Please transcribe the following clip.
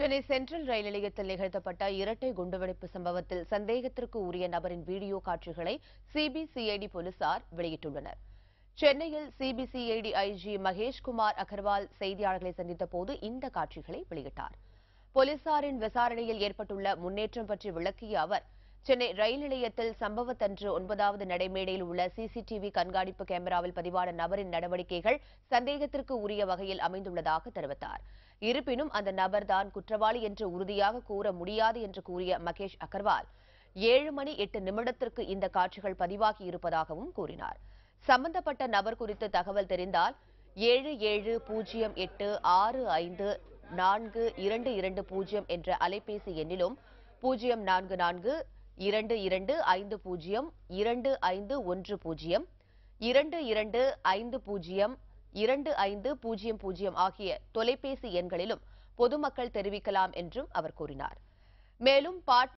Chennai central ரயில் நிலையத்தில் நிகழ்த்தப்பட்ட இரட்டை குண்டுவெடிப்பு சம்பவத்தில் சந்தேகத்திற்கு உரிய நபரின் வீடியோ காட்சிகளை சிபிசிஐடி போலீசார் வெளியிட்டுள்ளனர் சென்னையில் சிபிசிஐடி ஐஜி மகேஷ்குமார் அகர்வால் செய்தியாளர்களை சந்தித்த போது இந்த காட்சிகளை வெளியிட்டார் போலீசாரின் விசாரணையில் ஏற்பட்டுள்ள முன்னேற்றம் பற்றி விளக்கிய அவர் சென்னை ரயில் நிலையத்தில் சம்பவத்தன்று ஒன்பதாவது நடைமேடையில் உள்ள சிசிடிவி கண்காணிப்பு கேமராவில் பதிவான நபரின் நடவடிக்கைகள் சந்தேகத்திற்கு உரிய வகையில் அமைந்துள்ளதாக தெரிவித்தார் இருப்பினும் அந்த நபர் தான் குற்றவாளி என்று உறுதியாக கூற முடியாது என்று கூறிய மகேஷ் அகர்வால் ஏழு மணி எட்டு நிமிடத்திற்கு இந்த காட்சிகள் பதிவாகி இருப்பதாகவும் கூறினார் சம்பந்தப்பட்ட நபர் குறித்து தகவல் தெரிந்தால் ஏழு ஏழு பூஜ்ஜியம் எட்டு ஆறு ஐந்து நான்கு இரண்டு இரண்டு பூஜ்ஜியம் என்ற அலைபேசி எண்ணிலும் பூஜ்ஜியம் நான்கு நான்கு இரண்டு இரண்டு ஐந்து பூஜ்ஜியம் இரண்டு ஐந்து ஒன்று பூஜ்ஜியம் இரண்டு இரண்டு ஐந்து பூஜ்ஜியம் இரண்டு ஐந்து பூஜ்ஜியம் பூஜ்ஜியம் ஆகிய தொலைபேசி எண்களிலும் பொதுமக்கள் தெரிவிக்கலாம் என்றும் அவர் கூறினார் மேலும் பாட்